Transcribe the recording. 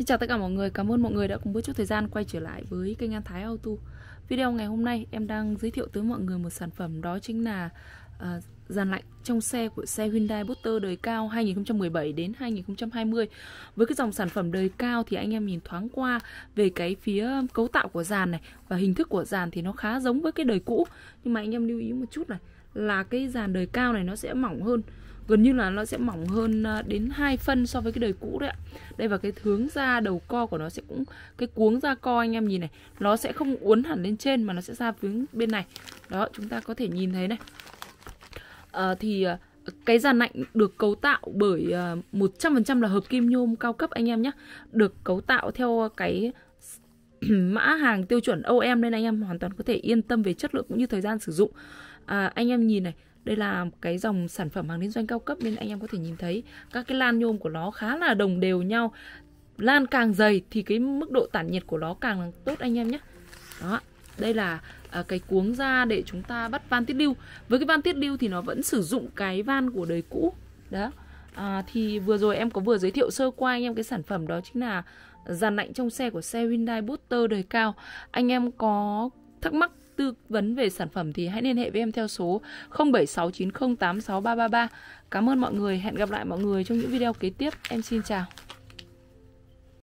Xin chào tất cả mọi người, cảm ơn mọi người đã cùng bước chút thời gian quay trở lại với kênh An Thái Auto Video ngày hôm nay em đang giới thiệu tới mọi người một sản phẩm đó chính là à, dàn lạnh trong xe của xe Hyundai Buster đời cao 2017 đến 2020. Với cái dòng sản phẩm đời cao thì anh em nhìn thoáng qua về cái phía cấu tạo của dàn này và hình thức của dàn thì nó khá giống với cái đời cũ. Nhưng mà anh em lưu ý một chút này là cái dàn đời cao này nó sẽ mỏng hơn gần như là nó sẽ mỏng hơn ờ, đến 2 phân so với cái đời cũ đấy ạ. Đây và cái hướng ra đầu co của nó sẽ cũng cái cuống ra co anh em nhìn này, nó sẽ không uốn hẳn lên trên mà nó sẽ ra hướng bên này. Đó, chúng ta có thể nhìn thấy này. Ờ, thì ờ, cái dàn lạnh được cấu tạo bởi uh, ờ, 100% là hợp kim nhôm cao cấp anh em nhé Được cấu tạo theo cái mã hàng tiêu chuẩn OEM nên anh em hoàn toàn có thể yên tâm về chất lượng cũng như thời gian sử dụng à, Anh em nhìn này đây là cái dòng sản phẩm hàng liên doanh cao cấp nên anh em có thể nhìn thấy các cái lan nhôm của nó khá là đồng đều nhau lan càng dày thì cái mức độ tản nhiệt của nó càng tốt anh em nhé đó đây là À, cái cuống ra để chúng ta bắt van tiết lưu với cái van tiết lưu thì nó vẫn sử dụng cái van của đời cũ đó à, thì vừa rồi em có vừa giới thiệu sơ qua anh em cái sản phẩm đó chính là dàn lạnh trong xe của xe Hyundai Booster đời cao anh em có thắc mắc tư vấn về sản phẩm thì hãy liên hệ với em theo số 0769086333. Cảm ơn mọi người, hẹn gặp lại mọi người trong những video kế tiếp. Em xin chào.